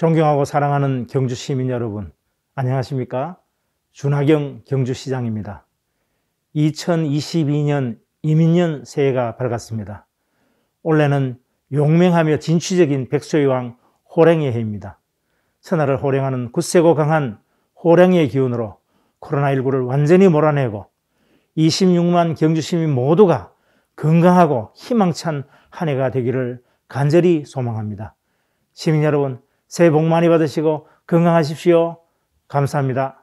존경하고 사랑하는 경주 시민 여러분, 안녕하십니까? 준하경 경주시장입니다. 2022년 이민년 새해가 밝았습니다. 올해는 용맹하며 진취적인 백수의 왕호랭의 해입니다. 천하를 호령하는 굳세고 강한 호랭의 기운으로 코로나19를 완전히 몰아내고 26만 경주시민 모두가 건강하고 희망찬 한 해가 되기를 간절히 소망합니다. 시민 여러분, 새해 복 많이 받으시고 건강하십시오. 감사합니다.